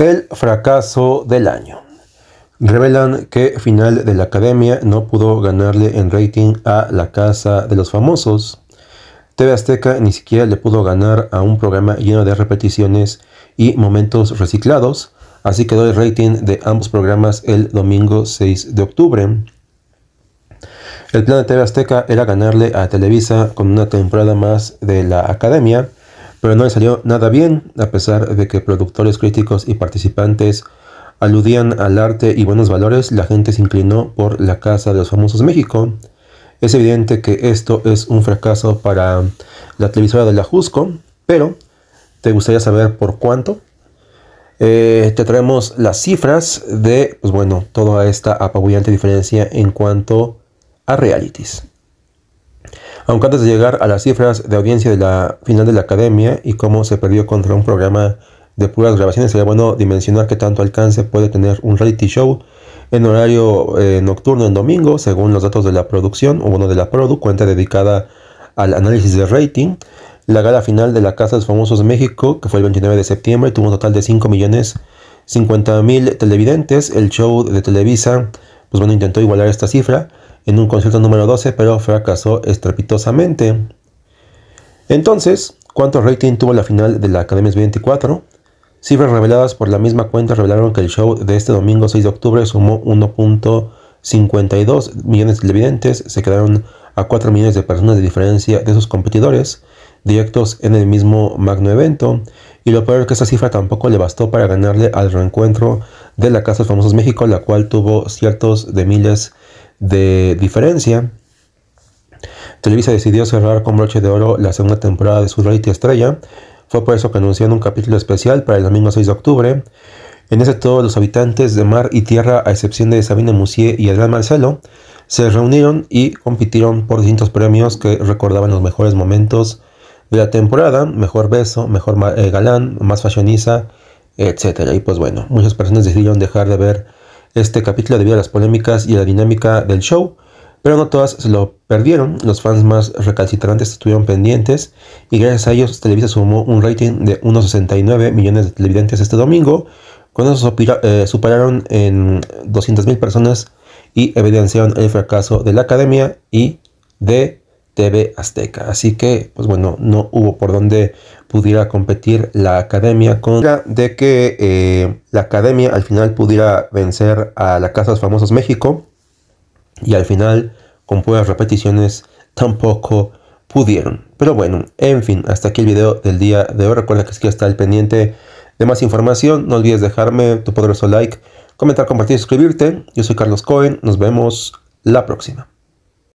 El fracaso del año. Revelan que final de la academia no pudo ganarle en rating a La Casa de los Famosos. TV Azteca ni siquiera le pudo ganar a un programa lleno de repeticiones y momentos reciclados, así que el rating de ambos programas el domingo 6 de octubre. El plan de TV Azteca era ganarle a Televisa con una temporada más de la academia, pero no le salió nada bien, a pesar de que productores, críticos y participantes aludían al arte y buenos valores, la gente se inclinó por La Casa de los Famosos México. Es evidente que esto es un fracaso para la televisora de la Jusco, pero ¿te gustaría saber por cuánto? Eh, te traemos las cifras de, pues bueno, toda esta apabullante diferencia en cuanto a realities. Aunque antes de llegar a las cifras de audiencia de la final de la academia y cómo se perdió contra un programa de puras grabaciones, sería bueno dimensionar qué tanto alcance puede tener un reality show en horario eh, nocturno en domingo, según los datos de la producción, o bueno, de la Produ, cuenta dedicada al análisis de rating. La gala final de la Casa de los Famosos de México, que fue el 29 de septiembre, tuvo un total de 5 millones 50 mil televidentes. El show de Televisa, pues bueno, intentó igualar esta cifra, en un concierto número 12, pero fracasó estrepitosamente. Entonces, ¿cuánto rating tuvo la final de la Academia 24? Cifras reveladas por la misma cuenta revelaron que el show de este domingo 6 de octubre sumó 1.52 millones de televidentes, se quedaron a 4 millones de personas de diferencia de sus competidores directos en el mismo magno evento, y lo peor es que esa cifra tampoco le bastó para ganarle al reencuentro de la Casa de Famosos México, la cual tuvo ciertos de miles de diferencia. Televisa decidió cerrar con broche de oro la segunda temporada de su reality estrella. Fue por eso que anunciaron un capítulo especial para el domingo 6 de octubre. En ese todos los habitantes de mar y tierra, a excepción de Sabine Musier y Adrián Marcelo, se reunieron y compitieron por distintos premios que recordaban los mejores momentos de la temporada, mejor beso, mejor eh, galán, más fashionista, etc. Y pues bueno, muchas personas decidieron dejar de ver este capítulo debido a las polémicas y la dinámica del show, pero no todas se lo perdieron. Los fans más recalcitrantes estuvieron pendientes y gracias a ellos Televisa sumó un rating de unos millones de televidentes este domingo. cuando eh, superaron en 200.000 personas y evidenciaron el fracaso de la academia y de TV Azteca. Así que, pues bueno, no hubo por donde pudiera competir la academia con de que eh, la academia al final pudiera vencer a la Casa de los Famosos México y al final con pocas repeticiones tampoco pudieron. Pero bueno, en fin, hasta aquí el video del día de hoy. Recuerda que si quieres al pendiente de más información, no olvides dejarme tu poderoso like, comentar, compartir, y suscribirte. Yo soy Carlos Cohen, nos vemos la próxima.